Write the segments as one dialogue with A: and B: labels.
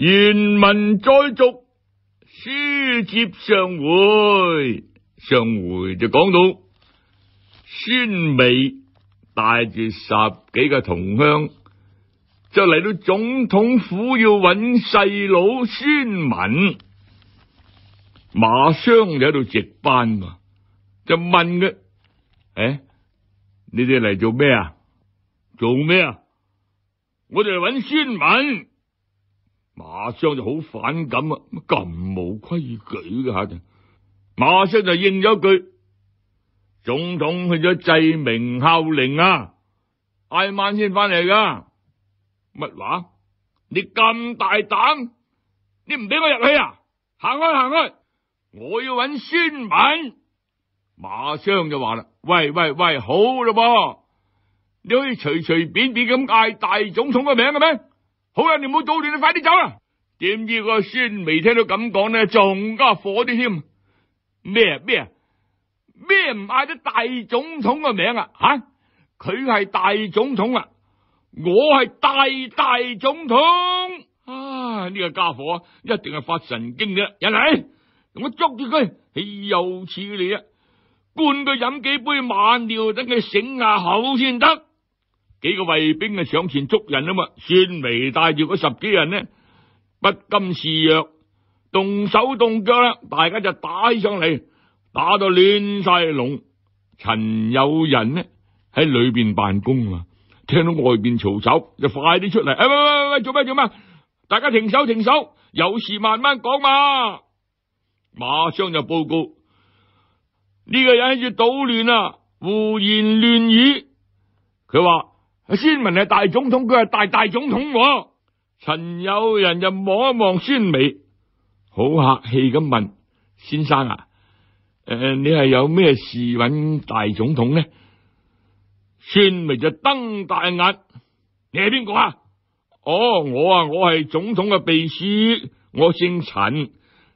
A: 原文再续，书接上回，上回就讲到，孙眉带住十几个同乡就嚟到总统府要揾细佬孙文，马商就喺度值班嘛，就问佢：，诶，你哋嚟做咩啊？做咩啊？我哋嚟揾孙文。马商就好反感啊！咁冇规矩噶吓，马上就应咗句：总统去咗祭明孝陵啊，挨晚先翻嚟噶。乜话？你咁大胆？你唔俾我入去啊！行开行开，我要揾孙文。马商就话啦：喂喂喂，好咯噃，你可以随随便便咁嗌大总统嘅名嘅咩？好啦，你唔好捣乱你快啲走啦！点知个孙未听到咁讲呢？仲加火啲添？咩啊咩啊咩唔嗌得大总统嘅名啊？吓，佢系大总统啊，我系大大总统啊！呢个家伙一定系发神经嘅，人嚟，我捉住佢，岂又似你啊！灌佢饮几杯马尿，等佢醒下口先得。几个卫兵啊上前捉人啊嘛，孙眉带住嗰十几人呢，不甘示弱，动手动脚啦，大家就打起上嚟，打到乱晒龙。陈友仁呢喺里边办公啊，听到外边嘈吵，就快啲出嚟。喂喂喂，做咩做咩？大家停手停手，有事慢慢讲嘛。马上就报告呢个人喺度捣乱啊，胡言乱语。佢话。孙文系大总统，佢系大大总统。陈友仁就望一望孙眉，好客气咁问先生啊，诶，你系有咩事揾大总统呢？孙眉就瞪大眼，你系边个啊？哦，我啊，我系总统嘅秘书，我姓陈。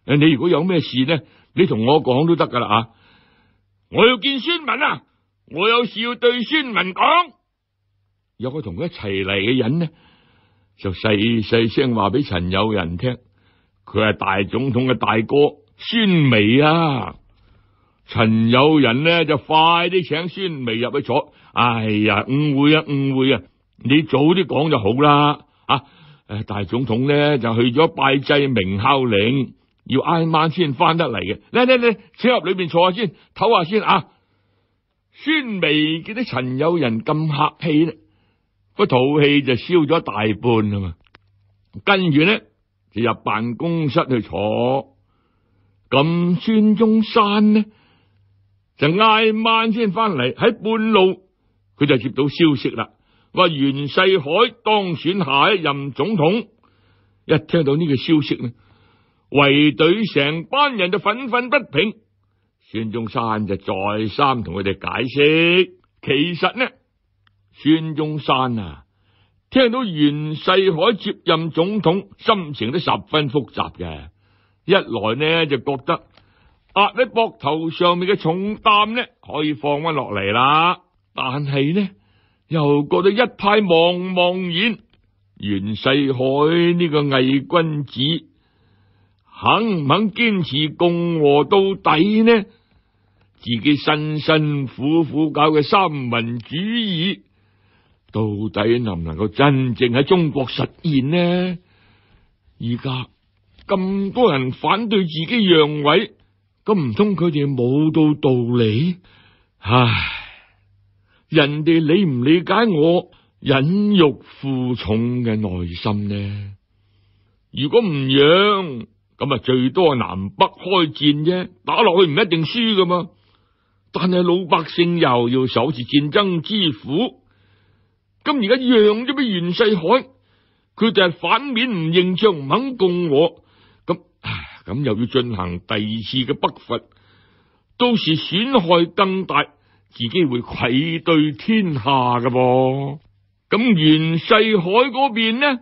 A: 诶，你如果有咩事呢，你同我讲都得噶啦啊。我要见孙文啊，我有事要对孙文讲。有个同佢一齐嚟嘅人呢，就细细声话俾陈友仁听，佢系大总统嘅大哥孙眉啊。陈友仁呢就快啲请孙眉入去坐。哎呀，误会啊，误会啊！你早啲讲就好啦。啊，诶，大总统呢就去咗拜祭明孝陵，要挨晚先翻得嚟嘅。嚟嚟嚟，请入里边坐下先，唞下先啊。孙眉见到陈友仁咁客气啦。个肚气就消咗大半啊嘛，跟住呢，就入办公室去坐。咁孙中山呢就挨晚先翻嚟，喺半路佢就接到消息啦，话袁世海当选下一任总统。一听到呢个消息呢，围队成班人就愤愤不平。孙中山就再三同佢哋解释，其实呢。孙中山啊，听到袁世凯接任总统，心情都十分复杂嘅。一来呢就觉得压喺膊头上面嘅重担呢可以放翻落嚟啦，但系呢又觉得一派茫茫然。袁世凯呢个伪君子，肯唔肯坚持共和到底呢？自己辛辛苦苦搞嘅三民主义。到底能唔能够真正喺中国实现呢？而家咁多人反对自己让位，咁唔通佢哋冇到道理？唉，人哋理唔理解我忍辱负重嘅内心呢？如果唔让咁啊，最多南北开战啫，打落去唔一定输噶嘛。但系老百姓又要守住战争之苦。咁而家让咗俾袁世凯，佢就系反面唔认账，唔肯共和。咁咁又要进行第二次嘅北伐，到时损害更大，自己会愧对天下嘅。噉袁世凯嗰边呢？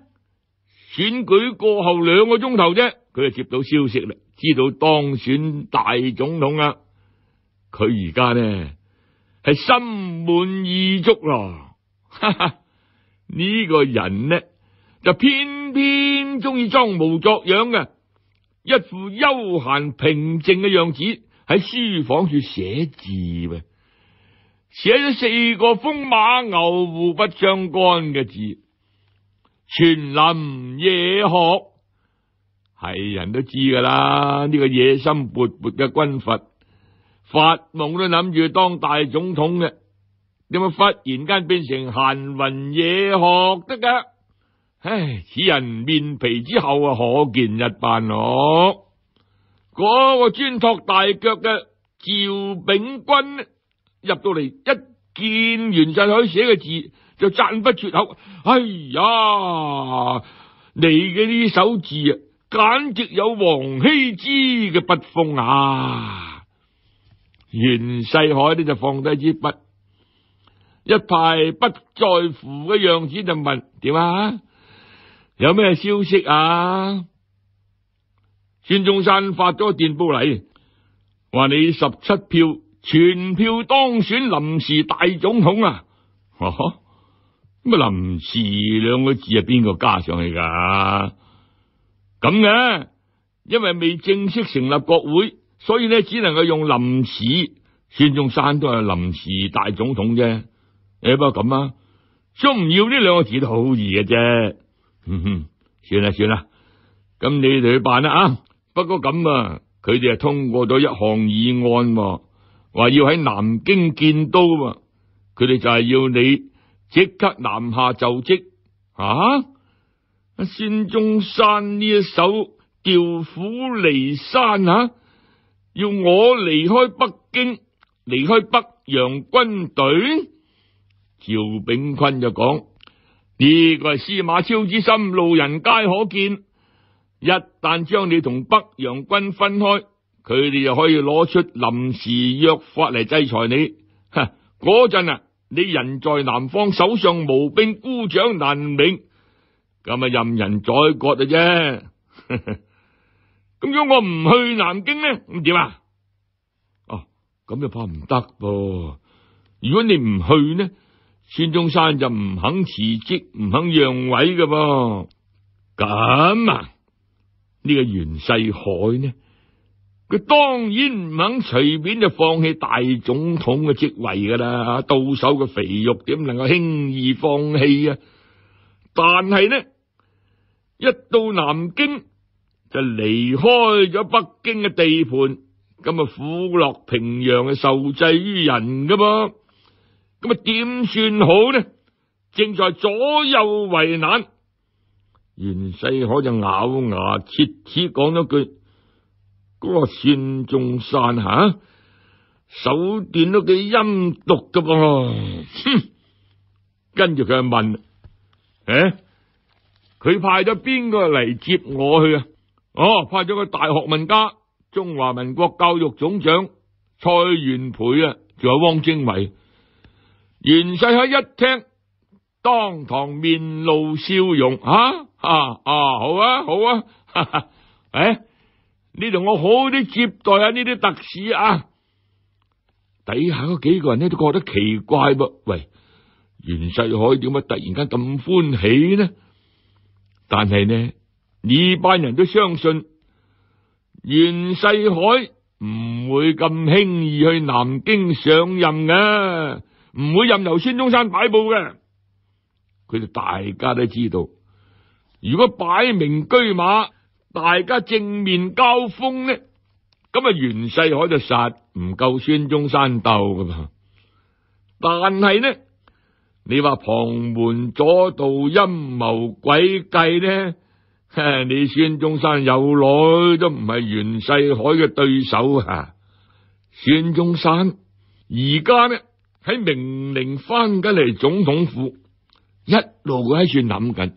A: 选举过后两个钟头啫，佢就接到消息啦，知道当选大总统啊。佢而家呢系心满意足啦。哈哈，呢个人呢就偏偏中意装模作样嘅，一副悠闲平静嘅样子喺书房处写字，写咗四个风马牛互不相干嘅字，全林野学系人都知噶啦，呢个野心勃勃嘅军阀发梦都谂住当大总统嘅。点解忽然间变成闲云野鹤得噶？唉，此人面皮之厚啊，可见一斑。嗰个专托大脚嘅赵炳君入到嚟一见袁世海写嘅字，就赞不绝口。哎呀，你嘅呢手字啊，简直有王羲之嘅笔风啊！袁世海呢就放低支笔。一派不在乎嘅样子就问：点啊？有咩消息啊？孙中山发咗电报嚟，话你十七票全票当选临时大总统啊！哦呵，咁啊，临时两个字系边个加上去噶？咁嘅，因为未正式成立国会，所以咧只能够用临时。孙中山都系临时大总统啫。你不过咁啊，仲唔要呢两个字都好易嘅啫。嗯哼，算啦算啦，咁你哋去办啦啊。不过咁啊，佢哋系通过咗一项议案，话要喺南京建都。佢哋就系要你即刻南下就职啊。孙中山呢一手调虎离山啊，要我离开北京，离开北洋军队。赵炳坤就讲：呢个系司马昭之心，路人皆可见。一旦将你同北洋军分开，佢哋就可以攞出临时约法嚟制裁你。嗰阵啊，你人在南方，手上无兵，孤掌难鸣，咁啊任人宰割嘅啫。咁果我唔去南京呢？唔点啊？哦，咁又怕唔得噃。如果你唔去呢？孙中山就唔肯辞职，唔肯让位嘅噃。咁啊，呢个袁世凯呢，佢当然唔肯随便就放弃大总统嘅职位噶啦。到手嘅肥肉，点能够轻易放弃啊？但系呢，一到南京就离开咗北京嘅地盘，咁啊，苦乐平洋嘅受制于人噶噃。咁啊，点算好呢？正在左右为难，袁世凯就咬牙切齿讲咗句：嗰个孙中山吓，手段都几阴毒噶。哼！跟住佢就问：诶，佢派咗边个嚟接我去啊？哦，派咗个大学问家、中华民国教育总长蔡元培啊，仲有汪精卫。袁世海一听，当堂面露笑容：啊啊啊，好啊好啊！哎，你同我好啲接待下呢啲特使啊。底下嗰几个人呢都觉得奇怪噃，喂，袁世海点解突然间咁欢喜呢？但系呢，呢班人都相信袁世海唔会咁轻易去南京上任嘅。唔会任由孙中山摆布嘅，佢哋大家都知道。如果摆明居马，大家正面交锋呢，咁啊袁世海就杀唔够孙中山斗噶嘛。但系呢，你话旁门左道阴谋诡计呢？你孙中山有女都唔系袁世海嘅对手啊！孙中山而家呢？喺命令翻紧嚟总统府，一路喺处谂紧。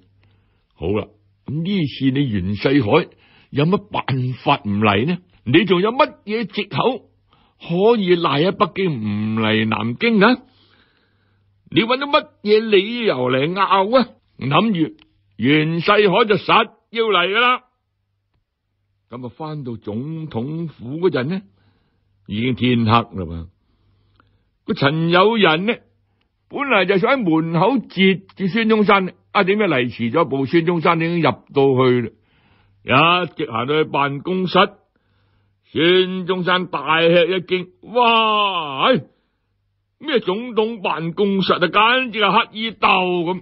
A: 好啦，呢次你袁世海有乜办法唔嚟呢？你仲有乜嘢借口可以赖喺北京唔嚟南京啊？你揾到乜嘢理由嚟拗啊？谂住袁世海就实要嚟啦。咁啊，翻到总统府嗰阵呢，已经天黑啦嘛。个陈友仁呢，本嚟就想喺门口截住孙中山，啊点解嚟迟咗一步？孙中山已经入到去啦，一直行到去办公室，孙中山大吃一惊，哇！咩总统办公室啊，简直系乞衣斗咁，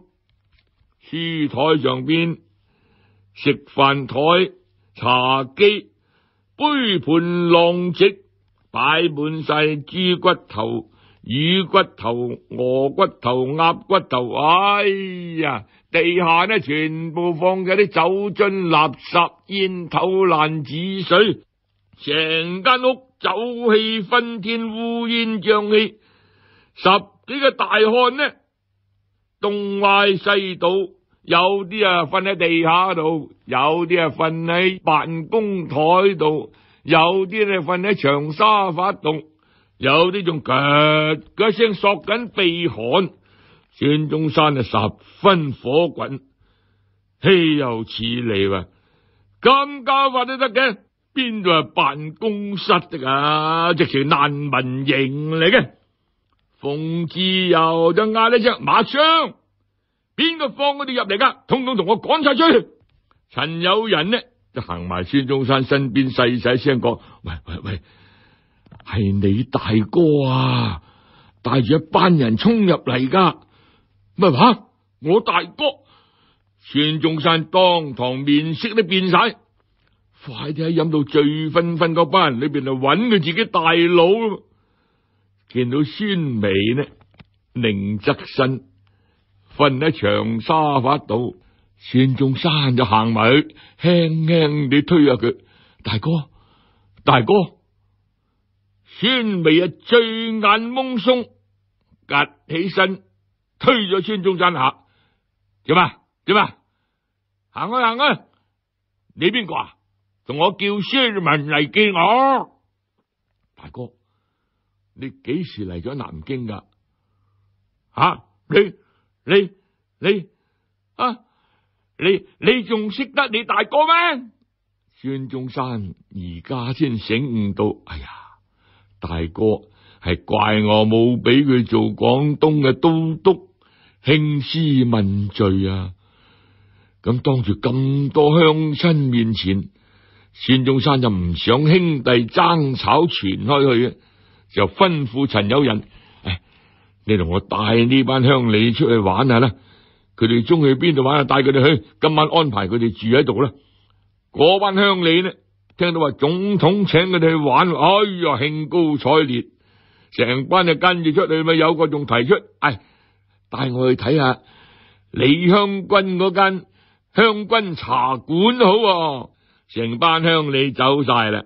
A: 书台上边食饭台、茶几、杯盘浪藉，摆满晒猪骨头。鱼骨头、鹅骨头、鸭骨头，哎呀，地下呢全部放嘅啲酒樽、垃圾、烟头、烂纸水，成间屋酒气熏天，乌烟瘴气。十几个大汉呢，东歪西倒，有啲啊瞓喺地下度，有啲啊瞓喺办公台度，有啲咧瞓喺长沙发度。有啲仲嗰一声索紧鼻鼾。孙中山啊十分火滚，岂有此理啊！咁加法都得嘅，边度系办公室的啊，直条难民营嚟嘅。冯志由就嗌一声，马上边个放我哋入嚟噶，通通同我赶晒出去。陈友仁呢就行埋孙中山身边细细声讲，喂喂喂。系你大哥啊！带住一班人冲入嚟噶，乜话？我大哥孙中山当堂面色都变晒，快啲喺饮到醉醺醺嗰班里边嚟揾佢自己大佬。见到孙眉呢，宁侧身瞓喺长沙发度，孙中山就行埋去，轻轻地推下佢。大哥，大哥。孙眉啊，醉眼蒙胧，夹起身推咗孙中山下。点啊？点啊？行啊行啊！你边个啊？同我叫孙文嚟见我大哥。你几时嚟咗南京噶？吓你你你啊？你你仲识得你大哥咩？孙中山而家先醒悟到，哎呀！大哥系怪我冇俾佢做广东嘅都督，兴师问罪啊！咁当住咁多乡亲面前，孙中山就唔想兄弟争吵传开去啊！就吩咐陈友仁：，你同我带呢班乡里出去玩下啦。佢哋中去边度玩啊？带佢哋去。今晚安排佢哋住喺度啦。嗰班乡里呢？听到话总统请佢哋去玩，哎呀，兴高采烈，成班就跟住出去。咪有个仲提出，哎，带我去睇下李香君嗰间香君茶馆好。成班乡里走晒啦，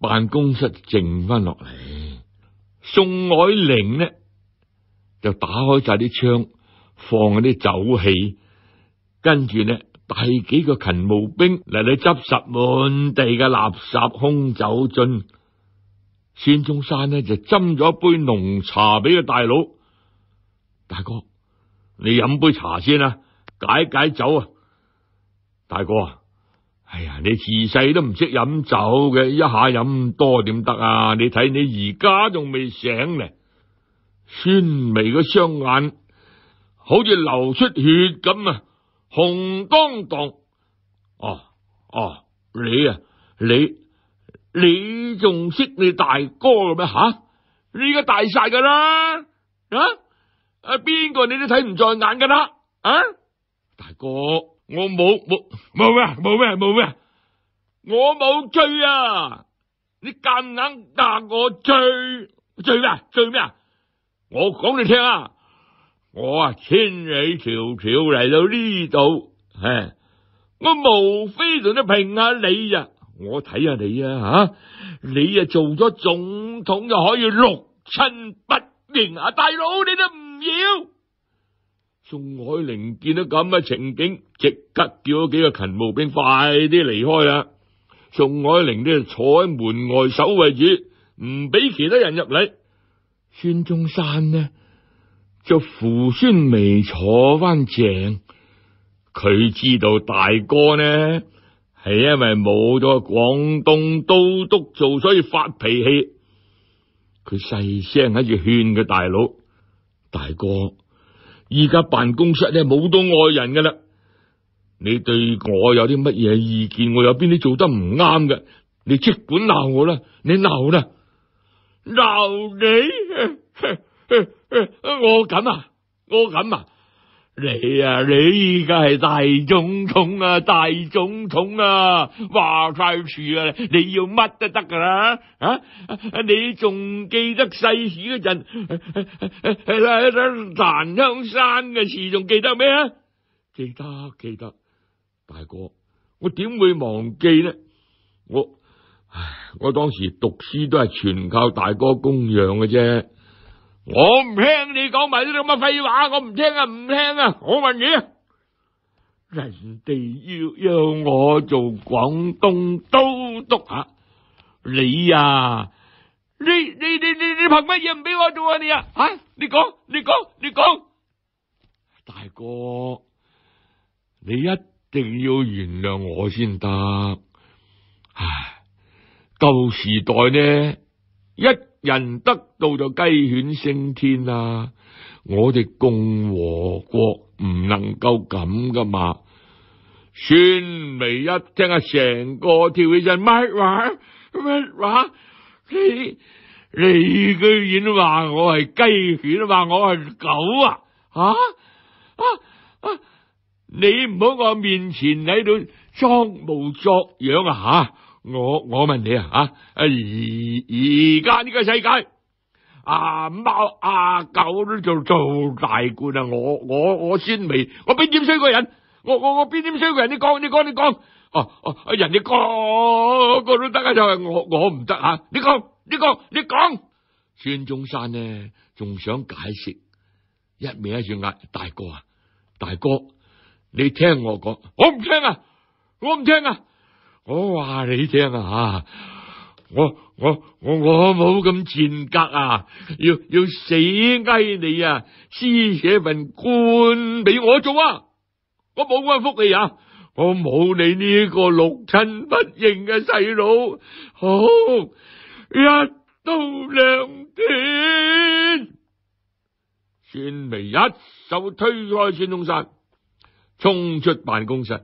A: 办公室静翻落嚟。宋霭龄呢就打开晒啲窗，放嗰啲酒气，跟住呢。带几个勤务兵嚟你执拾满地嘅垃圾，空酒樽。孙中山呢就斟咗一杯浓茶俾个大佬，大哥，你饮杯茶先啊，解解酒啊。大哥，哎呀，你自细都唔识饮酒嘅，一下饮多点得啊？你睇你而家仲未醒呢？酸眉嘅双眼好似流出血咁啊！洪当当。哦哦，你啊你你仲识你大哥嘅咩吓？你而家大晒噶啦啊啊，边个你都睇唔在眼噶啦啊！大哥，我冇冇冇咩冇咩冇咩，我冇罪啊！你咁硬答我罪罪咩罪咩啊？我讲你听啊！我啊，千里迢迢嚟到呢度，唉，我无非同你评下你啊，我睇下你啊，吓你啊，做咗总统就可以六亲不认啊，大佬你都唔要。宋海玲见到咁嘅情景，即刻叫咗几个勤务兵快啲离开啦。宋海玲呢就坐喺门外守卫住，唔俾其他人入嚟。孙中山呢？就扶孙眉坐翻正，佢知道大哥呢系因为冇咗广东都督做，所以发脾气。佢细声喺住劝佢大佬：大哥，依家办公室呢冇多外人噶啦，你对我有啲乜嘢意见，我有边啲做得唔啱嘅，你即管闹我啦，你闹啦，闹你。我咁啊，我咁啊！你啊，你依家系大总统啊，大总统啊，话晒处啊，你要乜都得噶啦啊！你仲记得世史嗰阵，喺香山嘅事仲记得咩？记得记得，大哥，我点会忘记呢？我唉，我当时读书都系全靠大哥供养嘅啫。我唔听你讲埋呢啲咁嘅废话，我唔听啊，唔听啊！我问你，人哋要让我做广东都督啊？你啊，你你你你你凭乜嘢唔俾我做啊？你啊，吓你讲，你讲，你讲，大哥，你一定要原谅我先得。唉，旧时代呢一。人得到就鸡犬升天啦，我哋共和国唔能够咁噶嘛？孙眉一听啊，成个跳起身，乜话乜话？你你居然话我系鸡犬，话我系狗啊？吓啊啊！你唔好我面前喺度装模作样啊吓！我我问你啊，啊，而而家呢个世界，阿猫阿狗都做做大官啊！我我我先未，我边点衰个人？我我我边点衰个人？你讲，你讲，你讲。哦哦，人哋个个都得啊，就系我我唔得啊！你讲，你讲，你讲。孙中山呢，仲想解释，一面一住压，大哥啊，大哥，你听我讲，我唔听啊，我唔听啊。我话你听啊，我我我我冇咁贱格啊，要要死鸡你啊，施写份官俾我做啊，我冇咁福气啊，我冇你呢个六亲不认嘅细佬，好一刀两断，孙眉一手推开孙中山，冲出办公室。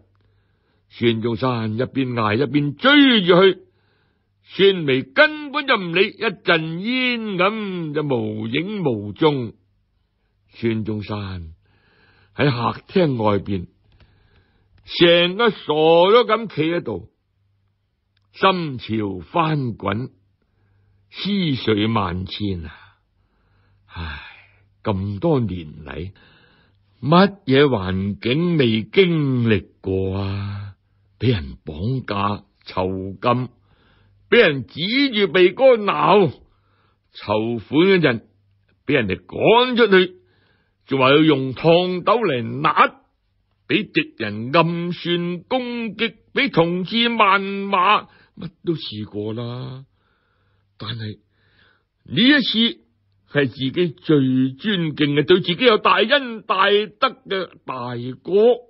A: 孙中山一边挨一边追住去，孙眉根本就唔理，一阵烟咁就无影无踪。孙中山喺客厅外边成个傻咗咁企喺度，心潮翻滚，思绪万千啊！唉，咁多年嚟，乜嘢环境未经历过啊？俾人绑架、囚禁，俾人指住鼻哥闹，筹款嘅人俾人哋赶出去，仲话要用烫斗嚟辣，俾敌人暗算攻击，俾同志谩骂，乜都试过啦。但系呢一次系自己最尊敬嘅，对自己有大恩大德嘅大哥。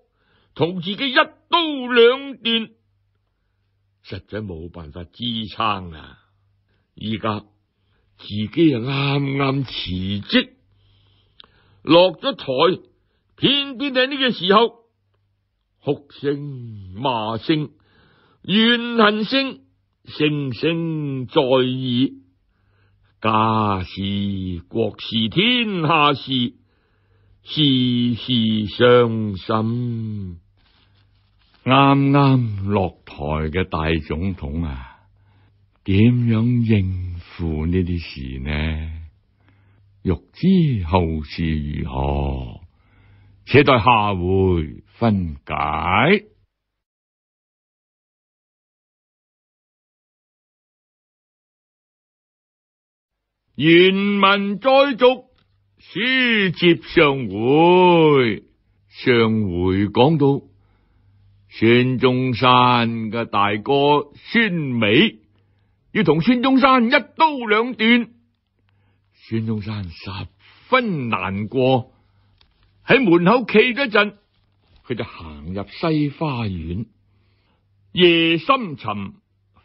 A: 同自己一刀两断，实在冇办法支撑啊！而家自己又啱啱辞职，落咗台，偏偏喺呢个时候，哭声、骂声、怨恨声，声声在意，家事、国事、天下事，事事伤心。啱啱落台嘅大总统啊，点样应付呢啲事呢？欲知后事如何，且待下回分解。原文再续，书接上回，上回讲到。孙中山嘅大哥孙美要同孙中山一刀两断，孙中山十分难过，喺门口企咗阵，佢就行入西花园。夜深沉，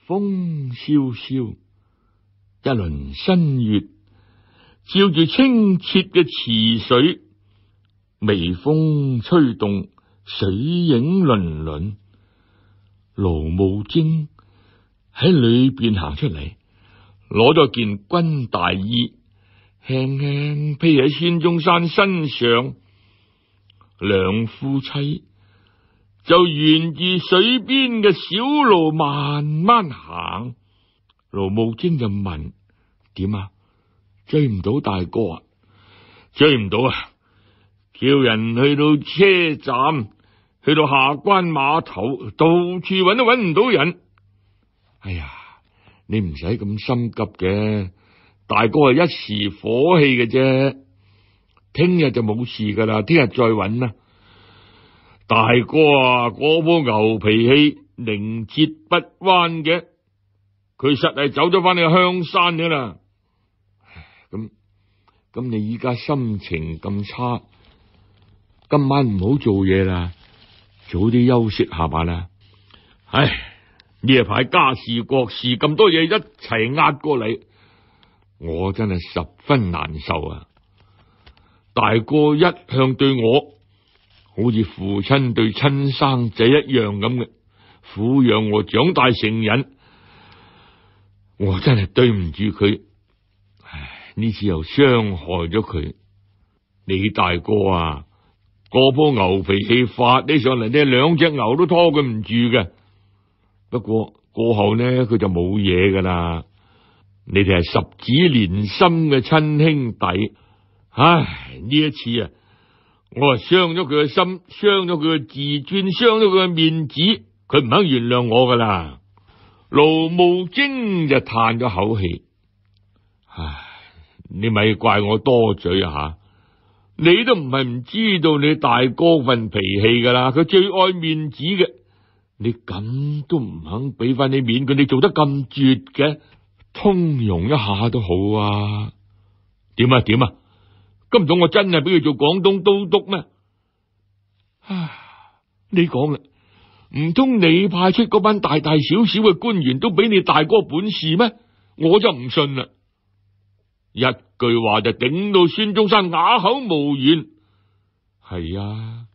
A: 风萧萧，一轮新月照住清澈嘅池水，微风吹动。水影轮轮，罗慕贞喺里边行出嚟，攞咗件军大衣，轻轻披喺孙中山身上。两夫妻就沿住水边嘅小路慢慢行。罗慕贞就问：点啊？追唔到大哥啊？追唔到啊？叫人去到车站。去到下关码头，到处揾都揾唔到人。哎呀，你唔使咁心急嘅，大哥系一时火气嘅啫。听日就冇事噶啦，听日再揾啦。大哥啊，嗰波牛脾气，宁折不弯嘅。佢实系走咗翻去香山噶啦。咁咁，你依家心情咁差，今晚唔好做嘢啦。早啲休息下吧啦！唉，呢一排家事国事咁多嘢一齐压过嚟，我真系十分难受啊！大哥一向对我好似父亲对亲生仔一样咁嘅，抚养我长大成人，我真系对唔住佢，唉，呢次又伤害咗佢，你大哥啊！个波牛脾气发起上嚟，呢两只牛都拖佢唔住嘅。不过过后呢，佢就冇嘢噶啦。你哋系十指连心嘅亲兄弟，唉呢一次啊，我啊伤咗佢嘅心，伤咗佢嘅自尊，伤咗佢嘅面子，佢唔肯原谅我噶啦。劳慕精就叹咗口气，唉，你咪怪我多嘴啊吓。你都唔系唔知道你大哥份脾气噶啦，佢最爱面子嘅，你咁都唔肯俾翻你面佢，你做得咁绝嘅，通融一下都好啊？点啊点啊？今早我真系俾佢做广东都督咩？啊，你讲啦，唔通你派出嗰班大大小小嘅官员都比你大哥本事咩？我就唔信啦。一句话就顶到孙中山哑口无言。系啊，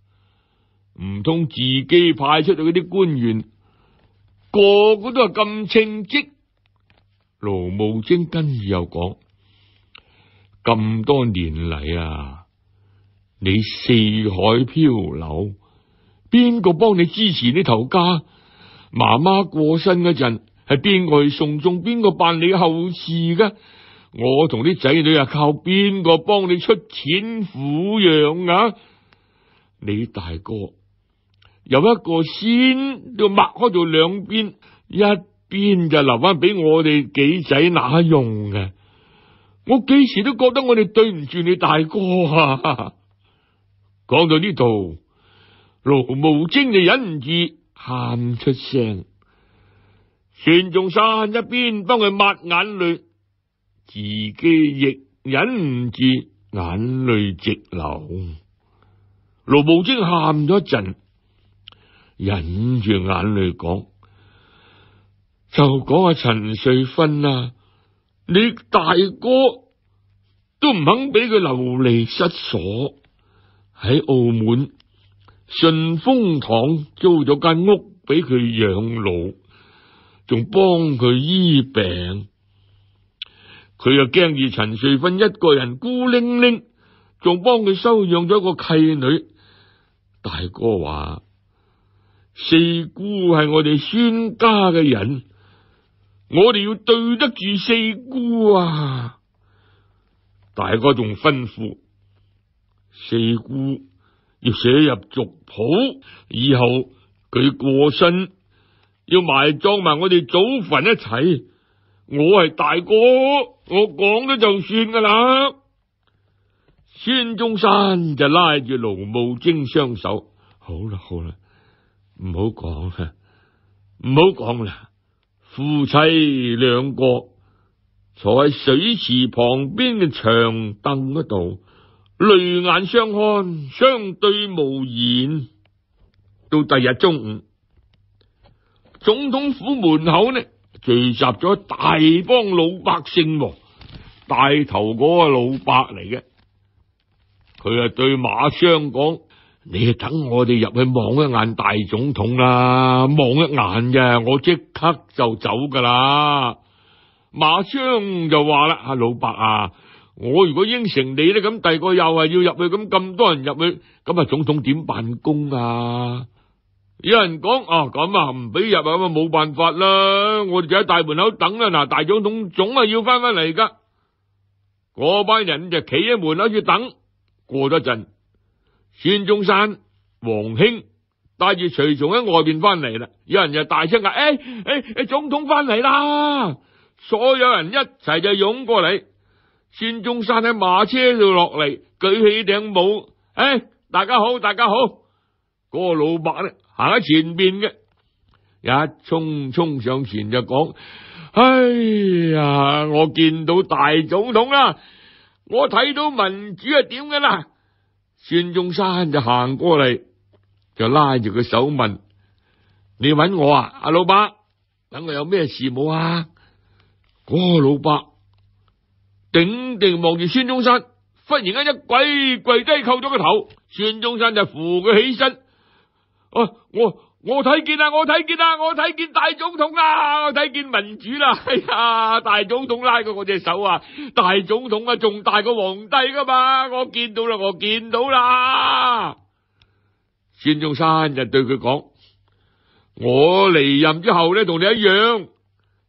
A: 唔通自己派出咗嗰啲官员，个个都系咁称职。卢慕贞跟住又讲：咁多年嚟啊，你四海漂流，边个帮你支持呢头家？妈妈过身嗰阵，系边个送终？边个办理后事噶？我同啲仔女啊，靠边个帮你出钱抚养啊？你大哥有一个先就擘开咗两边，一边就留翻俾我哋几仔乸用嘅。我几时都觉得我哋对唔住你大哥啊？讲到呢度，罗无精就忍唔住喊出声，孙仲山一边帮佢抹眼泪。自己亦忍唔住眼泪直流，卢宝晶喊咗一阵，忍住眼泪讲：就讲阿陈瑞芬啊，你大哥都唔肯俾佢流离失所，喺澳门顺风堂租咗间屋俾佢养老，仲帮佢医病。佢又惊住陈瑞芬一个人孤零零，仲帮佢收养咗个契女。大哥话：四姑系我哋孙家嘅人，我哋要对得住四姑啊！大哥仲吩咐四姑要写入族谱，以后佢过身要埋葬埋我哋祖坟一齐。我系大哥，我讲咗就算噶啦。孙中山就拉住卢慕精双手，好啦好啦，唔好讲啦，唔好讲啦。夫妻两个坐喺水池旁边嘅长凳嗰度，泪眼相看，相对无言。到第日中午，总统府门口呢？聚集咗大帮老百姓，带头嗰个老伯嚟嘅，佢啊对马商讲：，你等我哋入去望一眼大总统啦，望一眼啫，我即刻就走噶啦。马商就话啦：，阿老伯啊，我如果应承你咧，咁第个又系要入去，咁咁多人入去，咁啊总统点办公啊？有人讲啊，咁啊唔俾入啊，咁啊冇办法啦。我哋就喺大门口等啦。嗱，大总统总系要翻翻嚟噶。嗰班人就企喺门口处等。过咗阵，孙中山、黄兴带住随从喺外边翻嚟啦。有人就大声嗌：，诶诶诶，总统翻嚟啦！所有人一齐就涌过嚟。孙中山喺马车度落嚟，举起顶帽：，诶，大家好，大家好。嗰个老伯咧。行喺前边嘅，一冲冲上前就讲：，哎呀，我见到大总统啦！我睇到民主系点嘅啦！孙中山就行过嚟，就拉住佢手问：，你揾我啊，阿老伯，等我有咩事冇啊？嗰个老伯顶定望住孙中山，忽然间一跪跪低，叩咗个头。孙中山就扶佢起身。哦，我我睇见啦，我睇见啦，我睇见大总统啦，我睇见民主啦。哎呀，大总统拉过我只手啊，大总统啊，仲大过皇帝噶嘛，我见到啦，我见到啦。孙中山就对佢讲：，我离任之后咧，同你一样，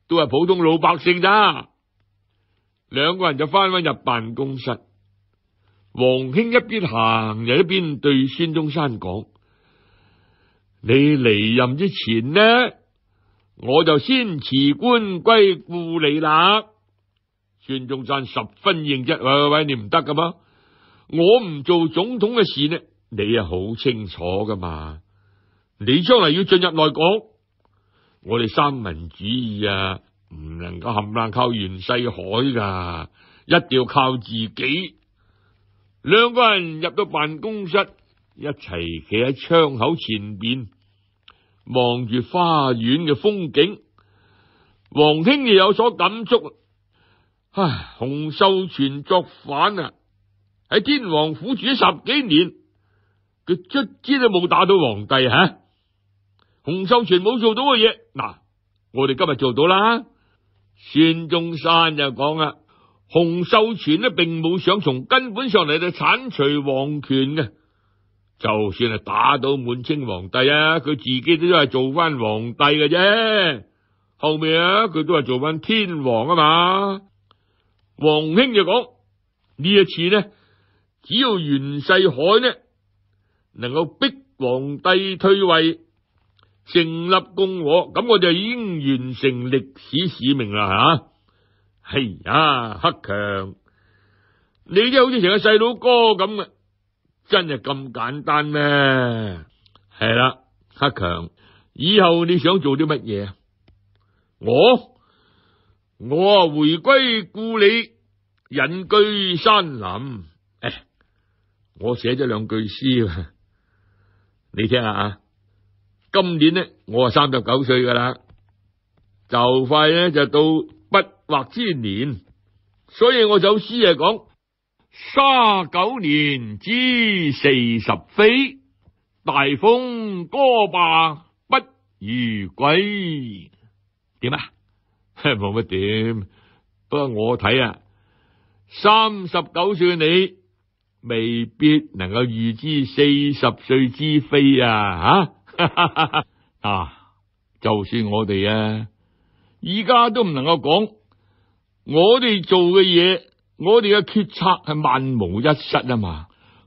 A: 都系普通老百姓咋。两个人就翻翻入办公室，黄兴一边行又一边对孙中山讲。你离任之前呢，我就先辞官归故里啦。孙中山十分认真，喂喂喂，你唔得噶嘛？我唔做总统嘅事呢，你啊好清楚噶嘛。你将来要进入内国，我哋三民主义啊，唔能够冚唪唥靠袁世海噶，一定要靠自己。两个人入到办公室，一齐企喺窗口前边。望住花园嘅风景，王兄亦有所感触。唉，洪秀全作反啊！喺天王府住咗十几年，佢卒之都冇打到皇帝吓。洪秀全冇做到嘅嘢，嗱，我哋今日做到啦。孙中山就讲啊，洪秀全呢并冇想从根本上嚟到铲除皇权嘅。就算系打到满清皇帝啊，佢自己都系做翻皇帝嘅啫。后面啊，佢都系做翻天皇啊嘛。王兄就讲呢一次呢，只要袁世海呢能够逼皇帝退位，成立共和，咁我就已经完成历史使命啦吓。系啊，黑强，你都好似成个细佬哥咁嘅。真系咁简单咩？系啦，克强，以后你想做啲乜嘢啊？我我啊回归故里，隐居山林。诶，我写咗两句诗，你听下啊。今年呢，我啊三十九岁噶啦，就快呢就到不惑之年，所以我首诗啊讲。沙九年之四十飞，大风歌罢不如归。点啊？冇乜点。不过我睇啊，三十九岁嘅你未必能够预知四十岁之飞啊！啊，就算我哋啊，而家都唔能够讲，我哋做嘅嘢。我哋嘅决策系万无一失啊嘛！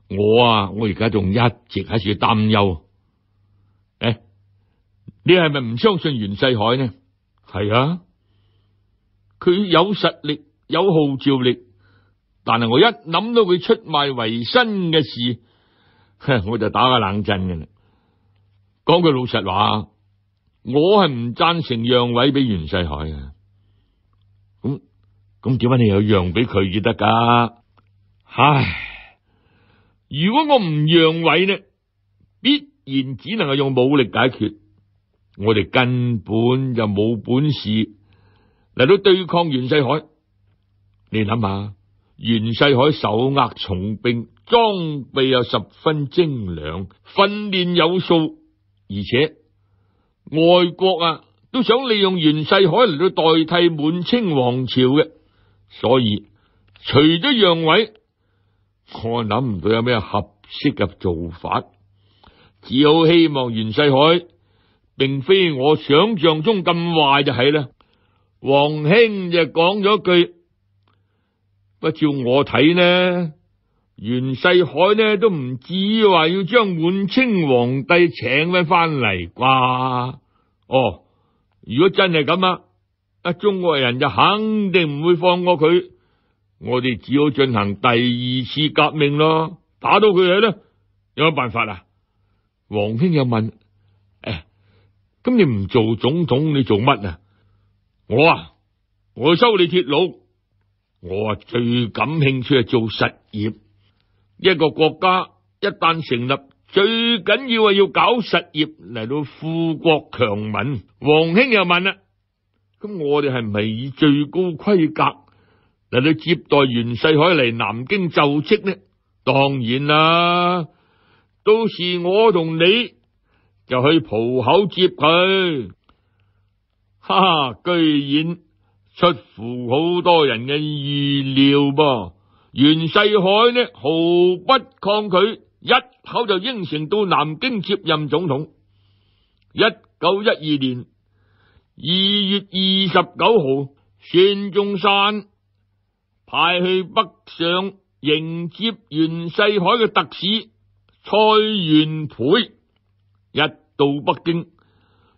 A: 我啊，我而家仲一直喺处担忧。诶，你系咪唔相信袁世海呢？系啊，佢有实力，有号召力，但系我一谂到佢出卖为新嘅事，我就打个冷震嘅啦。讲句老实话，我系唔赞成让位俾袁世海啊。咁点解你又让俾佢？至得噶？唉，如果我唔让位呢，必然只能系用武力解决。我哋根本就冇本事嚟到对抗袁世海。你谂下，袁世海手握重兵，装备又十分精良，训练有素，而且外国啊都想利用袁世海嚟到代替满清王朝嘅。所以除咗让位，我谂唔到有咩合适嘅做法，只好希望袁世海并非我想象中咁坏就系啦。王兄就讲咗句：，不照我睇呢，袁世海呢都唔至于话要将满清皇帝请翻翻嚟啩？哦，如果真系咁啊？啊！中国人就肯定唔会放过佢，我哋只好进行第二次革命咯，打到佢去咧，有乜办法啊？黄兄又问：诶，咁你唔做总统，你做乜啊？我啊，我修你铁路，我最感兴趣系做实业。一个国家一旦成立，最紧要系要搞实业嚟到富国强民。黄兄又问啦。咁我哋系咪以最高规格嚟到接待袁世凯嚟南京就职呢？当然啦，到时我同你就去浦口接佢。哈，居然出乎好多人嘅意料噃，袁世凯呢毫不抗拒，一口就应承到南京接任总统。一九一二年。二月二十九号，孙中山派去北上迎接袁世凯嘅特使蔡元培，一到北京，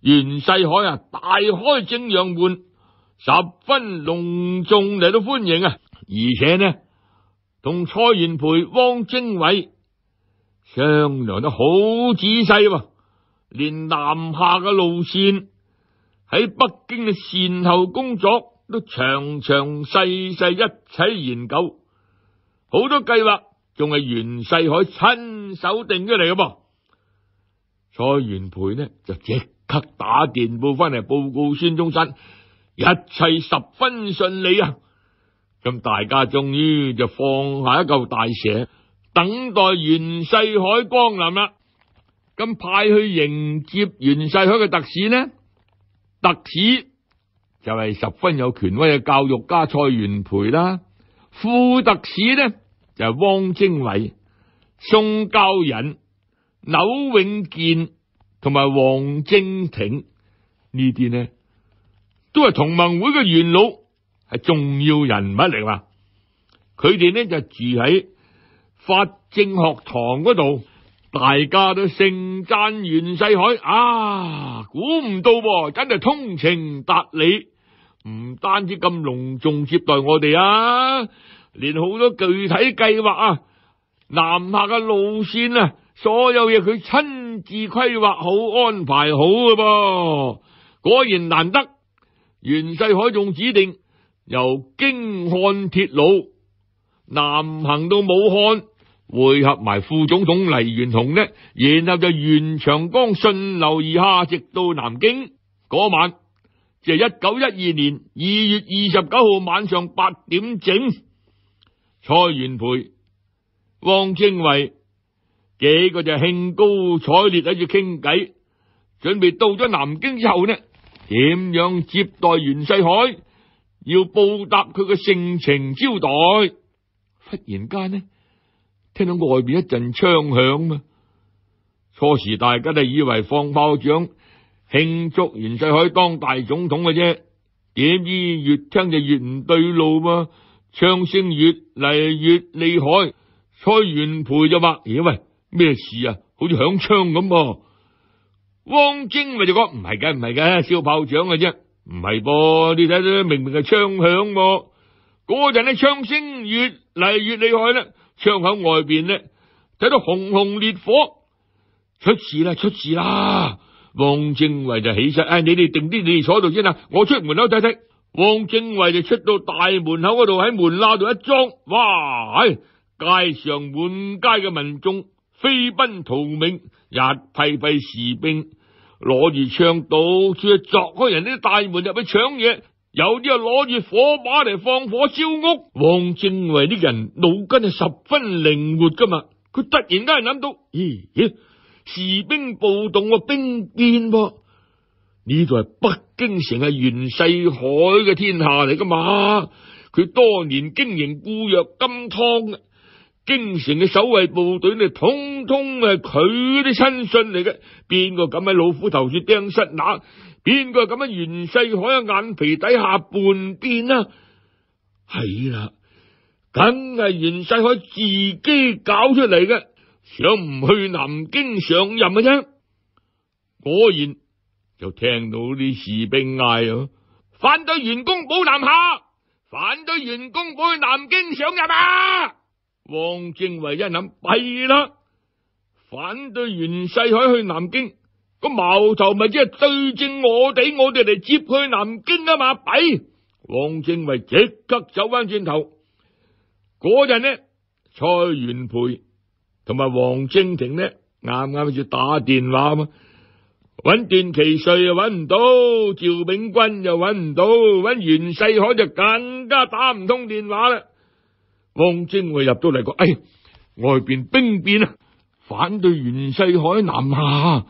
A: 袁世凯啊大开正阳门，十分隆重嚟到欢迎啊！而且呢，同蔡元培、汪精卫商量得好仔细，连南下嘅路线。喺北京嘅善后工作都详详细细一齐研究，好多计划仲系袁世凯亲手定出嚟噶。噃。蔡元培呢就即刻打电报翻嚟报告孙中山，一切十分顺利啊！咁大家终于就放下一嚿大石，等待袁世海光临啦。咁派去迎接袁世凯嘅特使呢？特使就系十分有权威嘅教育家蔡元培啦，副特使呢就系汪精卫、宋教仁、柳永健同埋王正廷呢啲呢，都系同盟会嘅元老，系重要人物嚟嘛。佢哋呢就住喺法政学堂嗰度。大家都盛赞袁世凯啊，估唔到，真系通情达理，唔单止咁隆重接待我哋啊，连好多具体计划啊，南下嘅路线啊，所有嘢佢亲自规划好安排好嘅噃，果然难得。袁世凯仲指定由京汉铁路南行到武汉。会合埋副总统黎元洪呢，然后就沿长江顺流而下，直到南京。嗰晚即系一九一二年二月二十九号晚上八点整，蔡元培、汪精卫几个就兴高采烈喺度倾偈，准备到咗南京之后呢，点样接待袁世海，要报答佢嘅盛情招待。忽然间呢？听到外边一阵枪响啊！初时大家都以为放炮仗庆祝袁世凯当大总统嘅啫，点知越听就越唔对路嘛，枪声越嚟越厉害，蔡元培就话：咦喂，咩事啊？好似响枪咁。汪精卫就讲：唔系嘅，唔系嘅，烧炮仗嘅啫，唔系噃。你睇睇，明明系枪响，嗰阵嘅枪声越嚟越厉害啦。窗口外边呢，睇到熊熊烈火，出事啦！出事啦！汪正卫就起身，哎，你哋定啲，你坐度先啦。我出门口睇睇。汪正卫就出到大门口嗰度，喺门罅度一装，哇！街上满街嘅民众飞奔逃命，一批批士兵攞住枪到处凿开人啲大门入去抢嘢。有啲啊，攞住火把嚟放火烧屋。王正维啲人脑筋系十分灵活噶嘛，佢突然间系谂到，咦咦，士兵暴动嘅兵变噃？呢度系北京城系袁世海嘅天下嚟噶嘛？佢多年经营固若金汤，京城嘅守卫部队呢，通通系佢啲亲信嚟嘅，边个敢喺老虎头处钉失乸？边个咁样袁世海眼皮底下叛变啊？系啦，梗系袁世海自己搞出嚟嘅，想唔去南京上任啊？啫，果然就听到啲士兵嗌：，啊，反对袁公保南下，反对袁公去南京上任啊！汪精卫一谂，弊啦，反对袁世海去南京。个矛头咪即系对正我哋，我哋嚟接去南京啊？嘛，弊王正伟即刻走翻转头嗰阵呢，蔡元培同埋王正廷呢，啱啱要打电话嘛，揾段祺瑞又揾唔到，赵炳君又揾唔到，揾袁世海就更加打唔通电话啦。王正伟入到嚟讲：，哎，外边兵变啊，反对袁世海南下。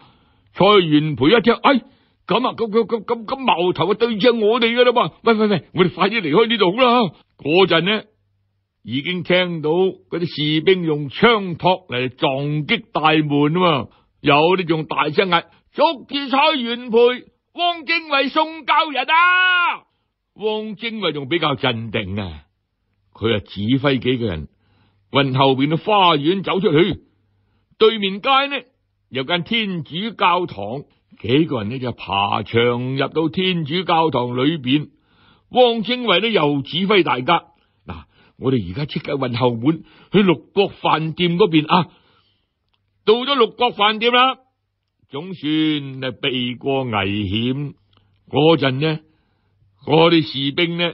A: 蔡元培一听，哎，咁啊，咁咁咁咁咁矛头啊对住我哋噶啦嘛！喂喂喂，我哋快啲离开呢度好啦。嗰阵呢，已经听到嗰啲士兵用枪托嚟撞击大门啊！有啲仲大声嗌：捉住蔡元培！汪精卫送教人啊！汪精卫仲比较镇定啊，佢啊指挥几个人，运后边嘅花园走出去，对面街呢。有间天主教堂，几个人呢就爬墙入到天主教堂里边。汪精卫呢又指挥大家：嗱，我哋而家即刻运后门去六国饭店嗰边啊！到咗六国饭店啦，总算系避过危险。嗰阵呢，我啲士兵呢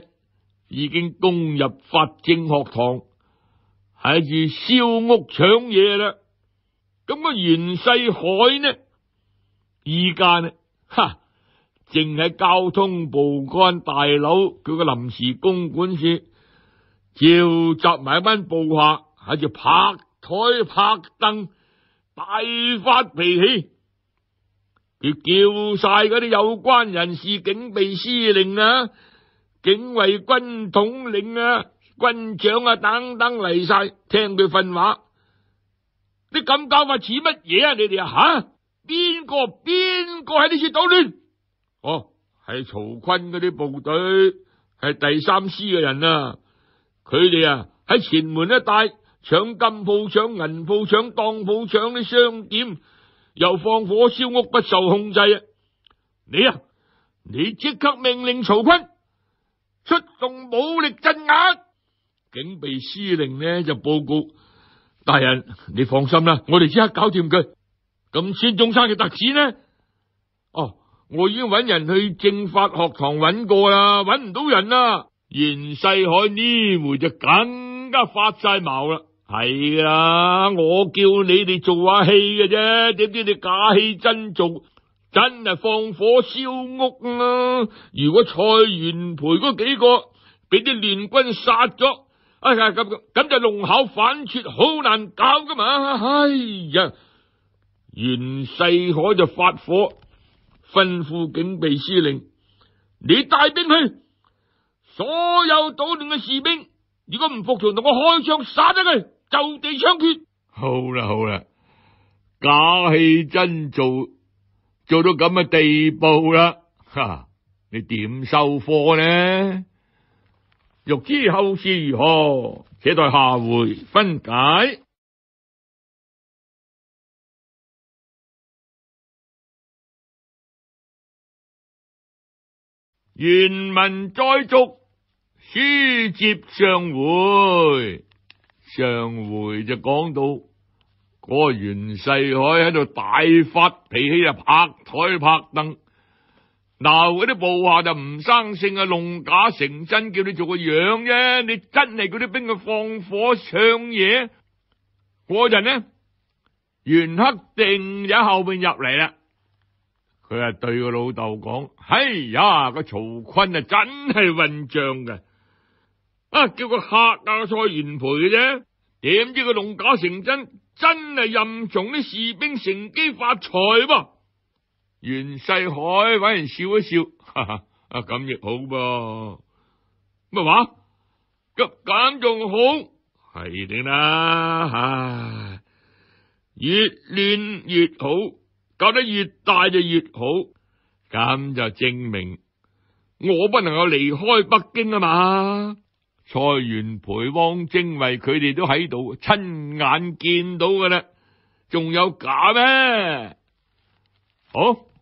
A: 已经攻入法政学堂，喺住烧屋抢嘢啦。咁个袁世海呢？依家呢？哈！正喺交通部官大楼佢个临时公馆处，召集埋一班部下喺度拍台拍凳，大发脾气。佢叫晒嗰啲有关人士、警备司令啊、警卫军统领啊、军长啊等等嚟晒，听佢训话。你咁搞法似乜嘢啊？你哋啊吓？边个边个喺呢处捣乱？哦，系曹坤嗰啲部队，系第三师嘅人啊！佢哋啊喺前门一带抢金铺、抢银铺、抢当铺、抢啲商店，又放火烧屋，不受控制啊！你啊，你即刻命令曹坤出动武力镇压。警备司令呢就报告。大人，你放心啦，我哋即刻搞掂佢。咁孙中山嘅特使呢？哦，我已经揾人去政法学堂揾过啦，揾唔到人啦。袁世海呢回就更加发晒矛啦。系啊，我叫你哋做下戏嘅啫，点知你假戏真做，真系放火烧屋啊！如果蔡元培嗰几个俾啲乱军杀咗。哎呀，咁咁咁就龙口反绝，好难搞噶嘛！哎呀，袁世海就发火，吩咐警备司令：你带兵去，所有捣乱嘅士兵，如果唔服从，同我开枪杀咗佢，就地枪决。好啦好啦，假戏真做，做到咁嘅地步啦，哈！你点收货呢？欲知后事如何，且待下回分解。原文再续，书接上回。上回就讲到，个袁世海喺度大发脾气啊，拍台拍凳。嗱，嗰啲部下就唔生性啊，弄假成真，叫你做个样啫。你真系嗰啲兵佢放火抢嘢。嗰阵呢，袁克定就后边入嚟啦。佢啊对个老豆讲：，哎呀，个曹坤啊，真系混账嘅。啊，叫个客啊，蔡元培嘅啫。点知个弄假成真，真系任从啲士兵乘机发财噃。袁世海反而笑一笑，哈啊咁亦好噃，咩话？咁咁仲好系点啦？越乱越好，搞得越大就越好，咁就证明我不能够离开北京啊嘛！蔡元培、汪精卫佢哋都喺度亲眼见到噶啦，仲有假咩？好。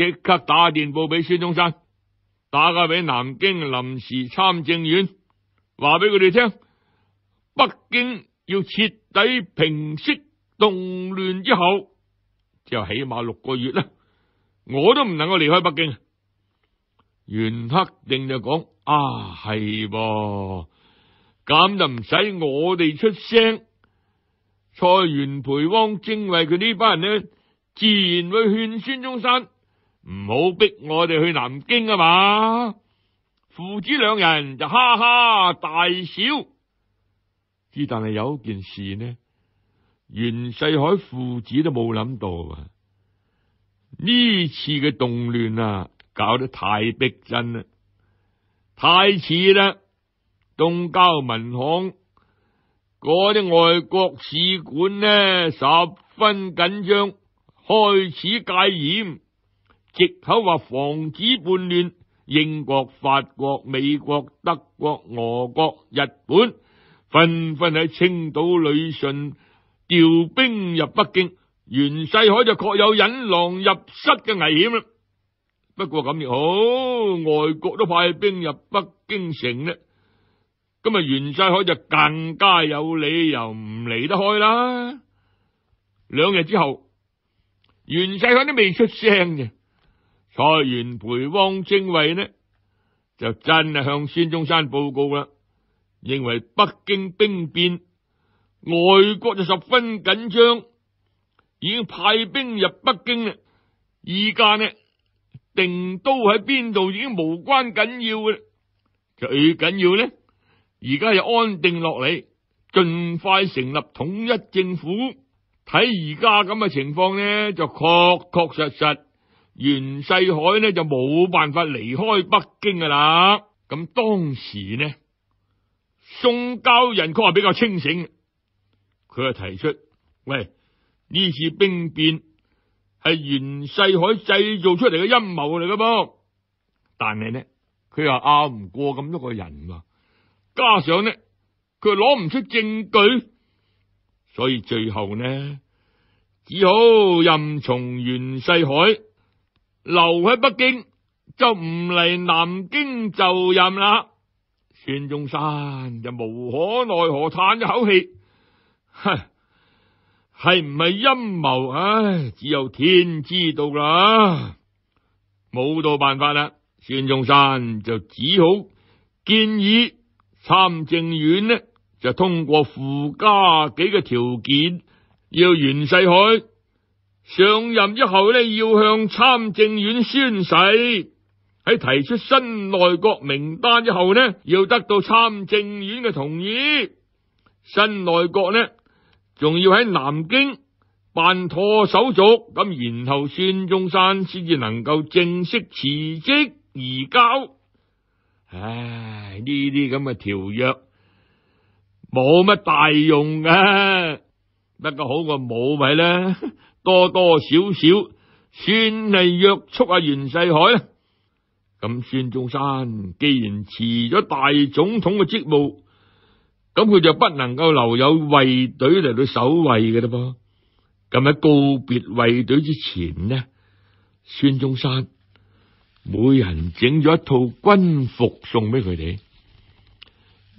A: 即刻打电报俾孙中山，打个俾南京临时参政院，话俾佢哋听，北京要彻底平息动乱之后，就起码六个月啦，我都唔能够离开北京。袁克定就讲：啊，系噃，咁就唔使我哋出声。蔡元培、汪精卫佢呢班人呢，自然会劝孙中山。唔好逼我哋去南京啊！嘛，父子两人就哈哈大笑。只但系有一件事呢，袁世海父子都冇谂到啊。呢次嘅动乱啊，搞得太逼真啦，太似啦。东郊民行嗰啲外国使馆呢，十分紧张，开始戒严。直口话防止叛乱，英国、法国、美国、德国、俄国、日本纷纷喺青岛、旅顺调兵入北京，袁世凯就确有引狼入室嘅危险啦。不过咁又好，外国都派兵入北京城呢，咁啊袁世凯就更加有理由唔离得开啦。两日之后，袁世凯都未出声嘅。蔡元培、汪精卫呢，就真系向孙中山报告啦，认为北京兵变，外国就十分紧张，已经派兵入北京啦。而家呢，定都喺边度已经无关紧要嘅，最紧要咧，而家就安定落嚟，尽快成立统一政府。睇而家咁嘅情况呢，就确确实实。袁世海呢就冇办法离开北京噶啦。咁当时呢，宋教仁佢话比较清醒，佢就提出：喂，呢次兵变系袁世海制造出嚟嘅阴谋嚟噶噃。但系呢，佢又拗唔过咁多个人，加上呢，佢攞唔出证据，所以最后呢，只好任从袁世海。留喺北京就唔嚟南京就任啦，孙中山就无可奈何叹咗口气，系唔系阴谋唉？只有天知道啦，冇到办法啦，孙中山就只好建议参政院呢，就通过附加几个条件，要袁世海。上任之后呢，要向参政院宣誓；喺提出新内阁名单之后呢，要得到参政院嘅同意。新内阁呢，仲要喺南京办妥手续，咁然后孙中山先至能够正式辞职移交。唉，呢啲咁嘅条约冇乜大用嘅，不过好过冇咪呢。多多少少算系约束阿袁世凯啦。咁孙中山既然辞咗大总统嘅职务，咁佢就不能够留有卫队嚟到守卫嘅啦噃。咁喺告别卫队之前呢，孙中山每人整咗一套军服送俾佢哋。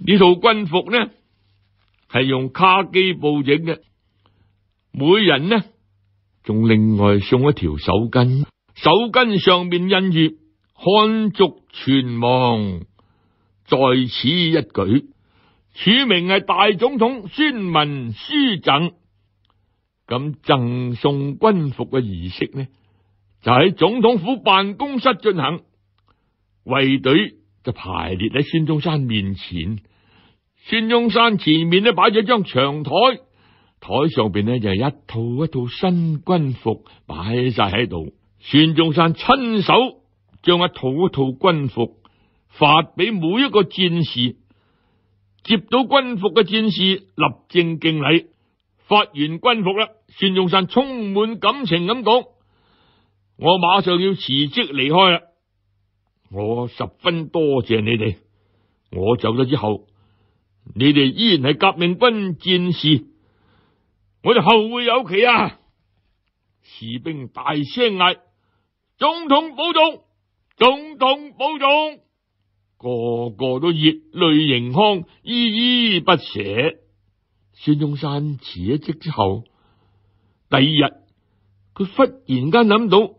A: 呢套军服呢系用卡基布整嘅，每人呢。仲另外送一条手巾，手巾上面印住汉族全亡在此一举，署名系大总统孙文书赠。咁赠送军服嘅仪式呢，就喺总统府办公室进行，卫队就排列喺孙中山面前，孙中山前面呢摆咗张长台。台上边呢就一套一套新军服摆晒喺度，孙中山亲手将一套一套军服发俾每一个战士。接到军服嘅战士立正敬礼。发完军服啦，孙中山充满感情咁讲：我马上要辞职离开啦，我十分多谢你哋。我走咗之后，你哋依然系革命军战士。我哋后会有期啊！士兵大声嗌：总统保重，总统保重，个个都热泪盈眶，依依不舍。孙中山辞咗职之后，第二日佢忽然间谂到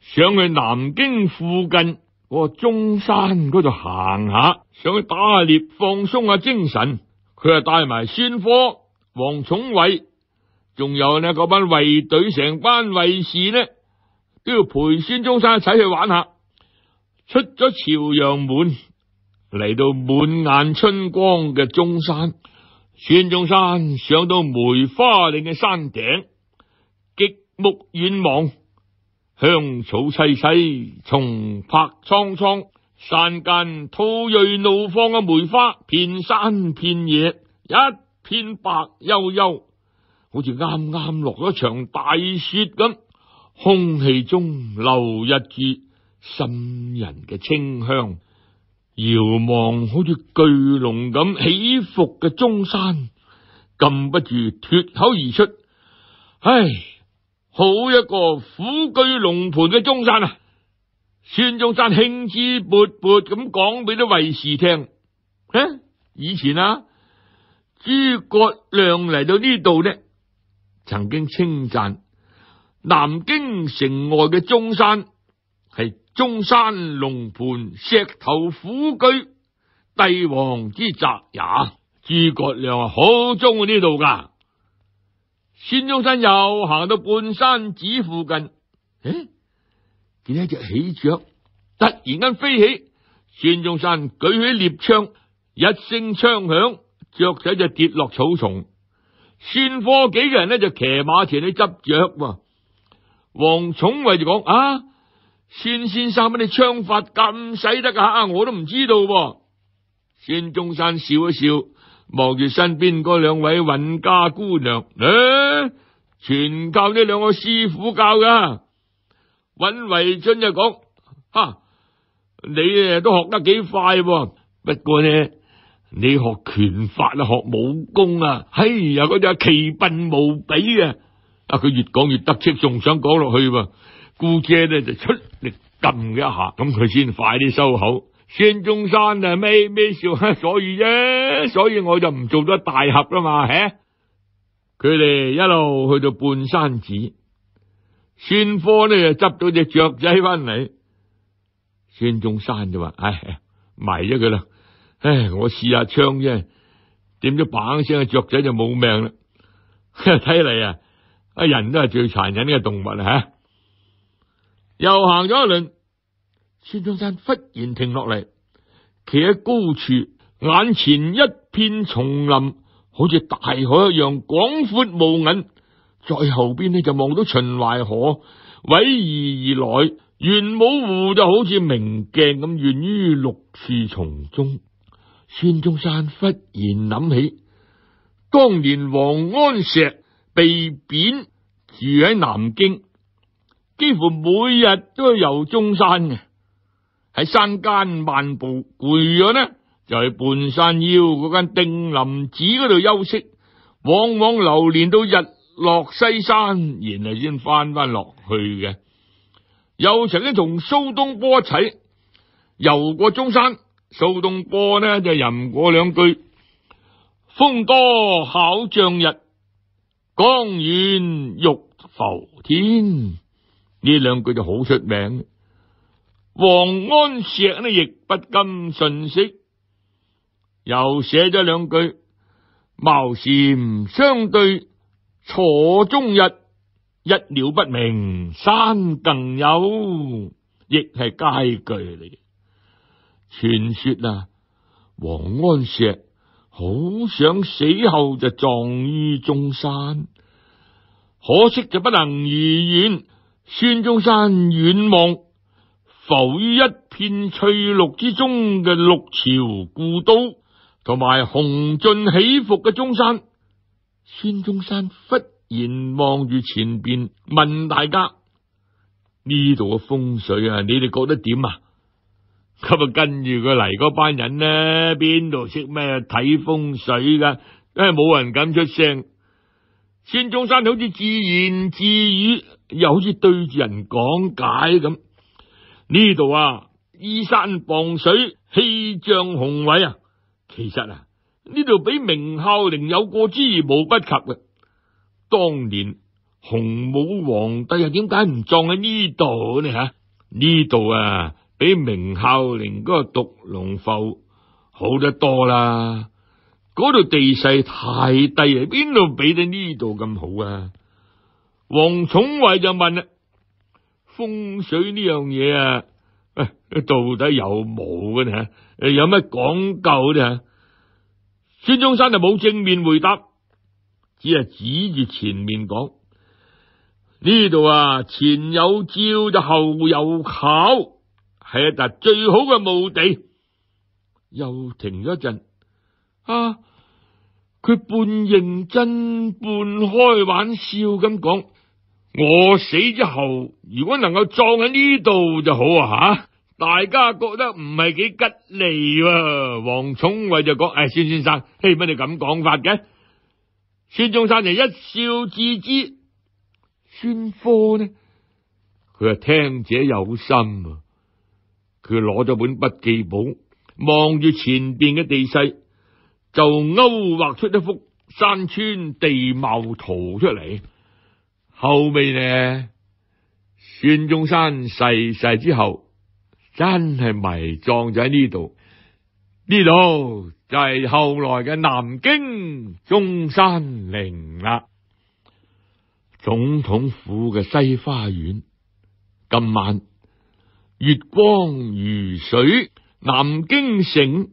A: 想去南京附近个中山嗰度行下，想去打下猎，放松下精神。佢就带埋孙科、黄崇伟。仲有呢？嗰班卫队，成班卫士呢，都要陪孙中山一齐去玩下。出咗朝阳门，嚟到满眼春光嘅中山。孙中山上到梅花岭嘅山顶，极目远望，香草萋萋，松柏苍苍，山间吐蕊怒放嘅梅花，片山片野，一片白悠悠。好似啱啱落咗场大雪咁，空气中留一住渗人嘅清香。遥望好似巨龙咁起伏嘅中山，禁不住脱口而出：，唉，好一个虎踞龙盘嘅中山啊！孙中山兴致勃勃咁讲俾啲卫士听：，以前啊，诸葛亮嚟到呢度呢？曾经称赞南京城外嘅中山系中山龙盘石头虎踞帝王之宅也。诸葛亮啊，好中呢度噶。孙中山又行到半山子附近，诶，见一只喜雀突然间飞起，孙中山举起猎枪，一声枪响，雀仔就跌落草丛。孙科几个人呢就骑马前去执约。黄崇惠就讲：啊，孙先生，你枪法咁使得噶，我都唔知道。孙中山笑一笑，望住身边嗰两位尹家姑娘，咧全靠呢两个师傅教噶。尹维俊就讲：吓，你啊都学得几快，不过呢？你学拳法啊，学武功啊，哎呀，嗰只奇笨无比啊！啊，佢越讲越得戚，仲想讲落去噃？姑姐呢就出力揿一下，咁佢先快啲收口。孙中山啊，咩咩笑，所以啫，所以我就唔做咗大侠啦嘛。吓。佢哋一路去到半山寺，孙科呢就执到只雀仔翻嚟，孙中山就话：唉，埋咗佢啦。唉，我试下枪啫，点咗砰声，只雀仔就冇命啦。睇嚟啊，啊人都系最残忍嘅动物吓。又行咗一轮，孙中山忽然停落嚟，企喺高处，眼前一片丛林，好似大海一样广阔无垠。再后边呢，就望到秦淮河逶迤而来，玄武湖就好似明镜咁，源于绿树丛中。孙中山忽然谂起，当年王安石被贬住喺南京，几乎每日都游中山嘅，喺山间漫步，攰咗呢就喺半山腰嗰间定林寺嗰度休息，往往流连到日落西山，然后先翻翻落去嘅。又曾经同苏东坡一齐游过中山。苏东坡呢就吟过两句：风多巧将日，江远欲浮天。呢两句就好出名。王安石呢亦不甘逊色，又写咗两句：茅檐相对坐中日，一鸟不鸣山更有。亦系佳句嚟。嘅。传说啊，王安石好想死后就葬于中山，可惜就不能如愿。孙中山远望，浮于一片翠绿之中嘅六朝故都，同埋红尽起伏嘅中山。孙中山忽然望住前边，问大家：呢度嘅风水啊，你哋觉得点啊？咁啊，跟住佢嚟嗰班人呢，边度识咩睇风水噶？因系冇人敢出声。孙中山好似自言自语，又好似对住人讲解咁。呢度啊，依山傍水，气象宏伟啊！其实啊，呢度比明孝陵有过之无不及嘅。当年洪武皇帝又点解唔葬喺呢度呢？吓，呢度啊！比明孝陵嗰个独龙埠好得多啦，嗰度地势太低，边度比得呢度咁好啊？黄宠惠就问啦：风水呢样嘢啊，到底有冇嘅呢？有乜讲究呢？孙中山就冇正面回答，只系指住前面讲：呢度啊，前有招就后有靠。系一笪最好嘅墓地。又停咗一阵，啊！佢半认真半开玩笑咁讲：我死之后，如果能够葬喺呢度就好啊！吓，大家觉得唔系几吉利喎。黄崇伟就讲：诶，孙先生，嘿乜你咁讲法嘅？孙中山就一笑置之。孙科呢，佢系听者有心啊。佢攞咗本笔记簿，望住前边嘅地势，就勾画出一幅山川地貌图出嚟。后尾呢，孙中山逝世之后，真系埋葬咗喺呢度。呢度就系后来嘅南京中山陵啦，总统府嘅西花园。今晚。月光如水，南京城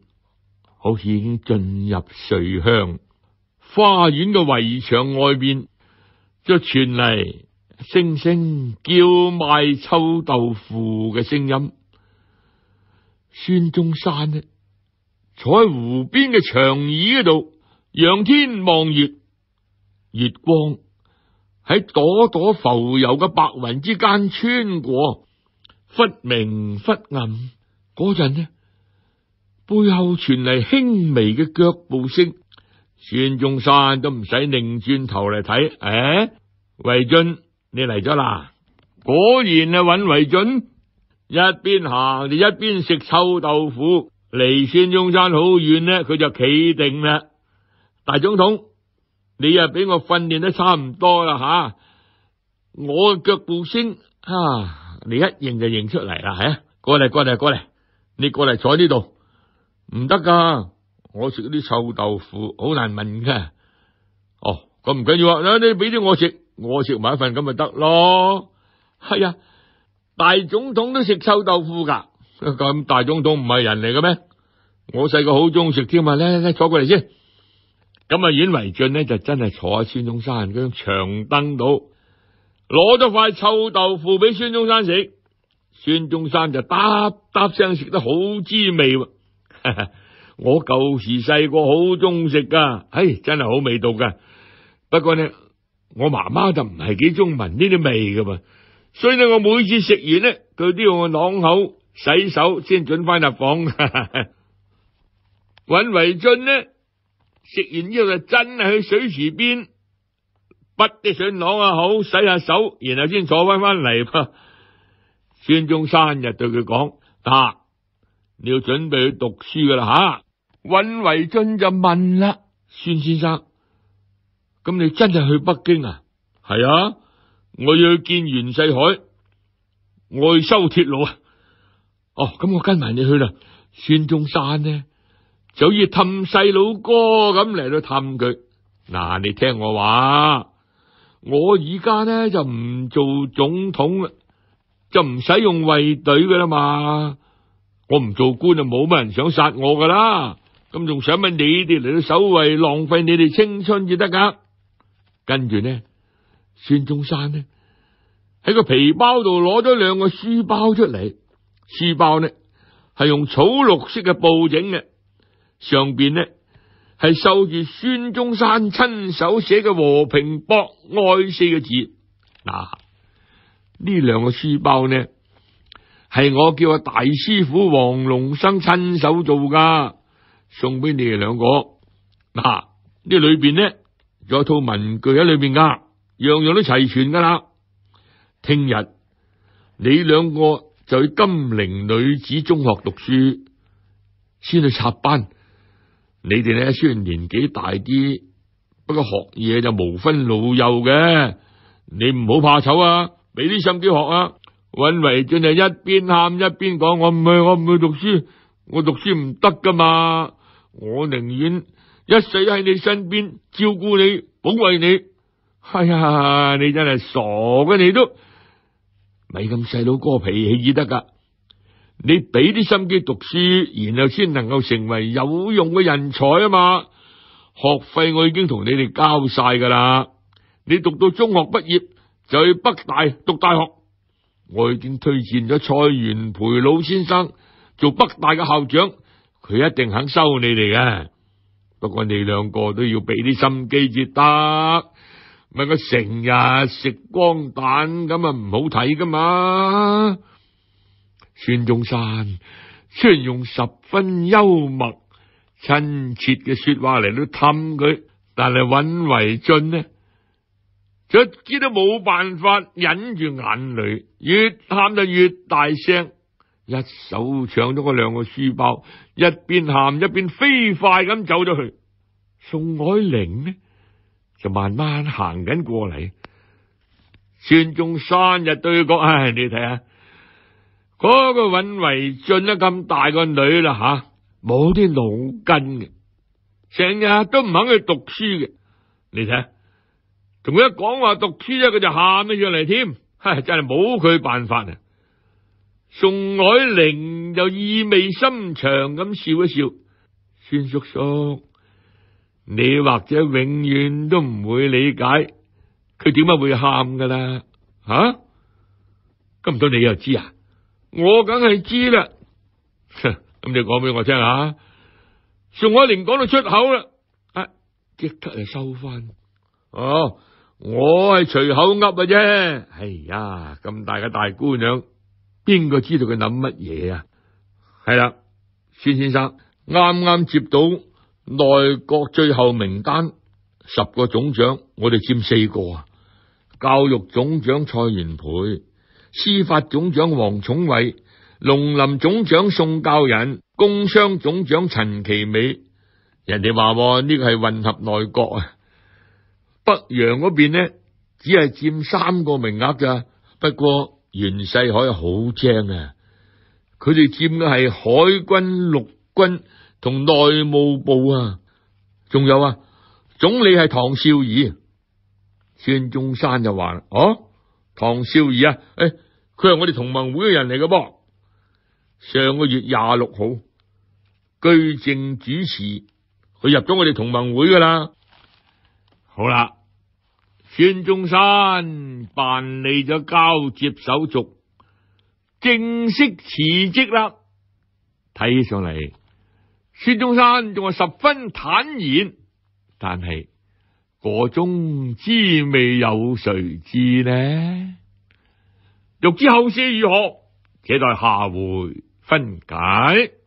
A: 好似已经进入睡乡。花园嘅围墙外边，就传嚟声声叫卖臭豆腐嘅声音。孙中山呢，坐喺湖边嘅长椅嗰度，仰天望月。月光喺朵朵浮游嘅白云之间穿过。忽明忽暗，嗰阵呢背后传嚟轻微嘅脚步声。孙中山都唔使拧转头嚟睇，诶，维俊你嚟咗啦？果然啊，揾维俊，一边行就一边食臭豆腐。离孙中山好远呢，佢就企定啦。大总统，你啊俾我训练得差唔多啦吓，我嘅脚步声啊。你一认就认出嚟啦，系啊，过嚟过嚟过嚟，你过嚟坐呢度，唔得噶，我食啲臭豆腐好难闻噶。哦，咁唔紧要，啊，你俾啲我食，我食埋一份咁咪得咯。系啊，大总统都食臭豆腐噶，咁大总统唔系人嚟嘅咩？我细个好中食添啊，咧咧坐过嚟先。咁啊，阮为俊呢就真系坐喺孙中山嗰张长凳度。攞咗块臭豆腐俾孙中山食，孙中山就嗒嗒声食得好滋味喎。我旧时细个好中食噶，唉，真系好味道噶。不过呢，我妈妈就唔系几中闻呢啲味噶嘛，所以呢，我每次食完呢，佢都要我朗口洗手先准翻入房。尹维俊呢，食完之后就真系去水池边。不啲上朗啊，好洗下手，然后先坐翻翻嚟。孙中山就对佢讲：，啊，你要准备去读书噶啦吓。尹维俊就问啦：，孙先生，咁你真系去北京啊？系啊，我要去见袁世海，我去修铁路啊。哦，咁我跟埋你去啦。孙中山呢，就好似氹细佬哥咁嚟到探佢。嗱，你听我话。我而家呢就唔做总统啦，就唔使用卫队噶啦嘛。我唔做官就冇乜人想杀我噶啦。咁仲想乜你哋嚟到守卫，浪费你哋青春至得噶。跟住呢，孙中山呢喺个皮包度攞咗两个书包出嚟，书包呢系用草绿色嘅布整嘅，上边呢。系绣住孙中山亲手写嘅和平博爱四个字。嗱，呢两个书包呢，系我叫阿大师傅黄龙生亲手做噶，送俾你哋两个。嗱，呢里边呢，有套文具喺里边噶，样样都齐全噶啦。听日你两个就去金陵女子中学读书，先去插班。你哋咧虽然年纪大啲，不过学嘢就无分老幼嘅。你唔好怕丑啊，俾啲心机学啊。尹维俊就一边喊一边讲：我唔去，我唔去读书，我读书唔得噶嘛。我宁愿一世喺你身边照顾你，保卫你。哎呀，你真系傻嘅，你都咪咁细佬哥脾气得噶。你俾啲心机读书，然后先能够成为有用嘅人才啊嘛！学费我已经同你哋交晒噶啦，你读到中学毕业就去北大读大学。我已经推荐咗蔡元培老先生做北大嘅校长，佢一定肯收你哋嘅。不过你两个都要俾啲心机至得，咪个成日食光蛋咁啊，唔好睇噶嘛。孙中山虽然用十分幽默亲切嘅说话嚟到氹佢，但系尹维俊呢，卒知都冇办法忍住眼泪，越喊就越大声，一手抢咗个两个书包，一边喊一边飞快咁走咗去。宋霭龄呢就慢慢行紧过嚟，孙中山就对佢讲：，唉，你睇下。嗰个尹维俊啊，咁大个女啦，吓冇啲脑筋嘅，成日都唔肯去读书嘅。你睇，同佢一讲话读书咧，佢就喊咗上嚟添。唉，真系冇佢办法啊。宋海玲就意味深长咁笑一笑，孙叔叔，你或者永远都唔会理解佢点解会喊噶啦。吓，咁唔到你又知啊？我梗系知啦，咁你讲俾我听啊？宋海莲讲到出口啦，啊，即刻就收翻。哦，我系随口噏嘅啫。哎呀，咁大嘅大姑娘，边个知道佢谂乜嘢啊？系啦，孙先生啱啱接到内阁最后名单，十个总长，我哋占四个啊。教育总长蔡元培。司法总长黄重伟、农林总长宋教仁、工商总长陈其美，人哋话呢系混合内阁啊。北洋嗰边呢，只系占三个名额咋。不过袁世海好正啊，佢哋占嘅系海军、陆军同内务部啊，仲有啊，总理系唐绍仪，孙中山就话哦，唐绍仪啊，诶。佢系我哋同盟会嘅人嚟嘅噃，上个月廿六号居正主持，佢入咗我哋同盟会噶啦。好啦，孙中山办理咗交接手续，正式辞职啦。睇起上嚟，孙中山仲系十分坦然，但系个中滋味有谁知呢？欲知后事如何，且待下回分解。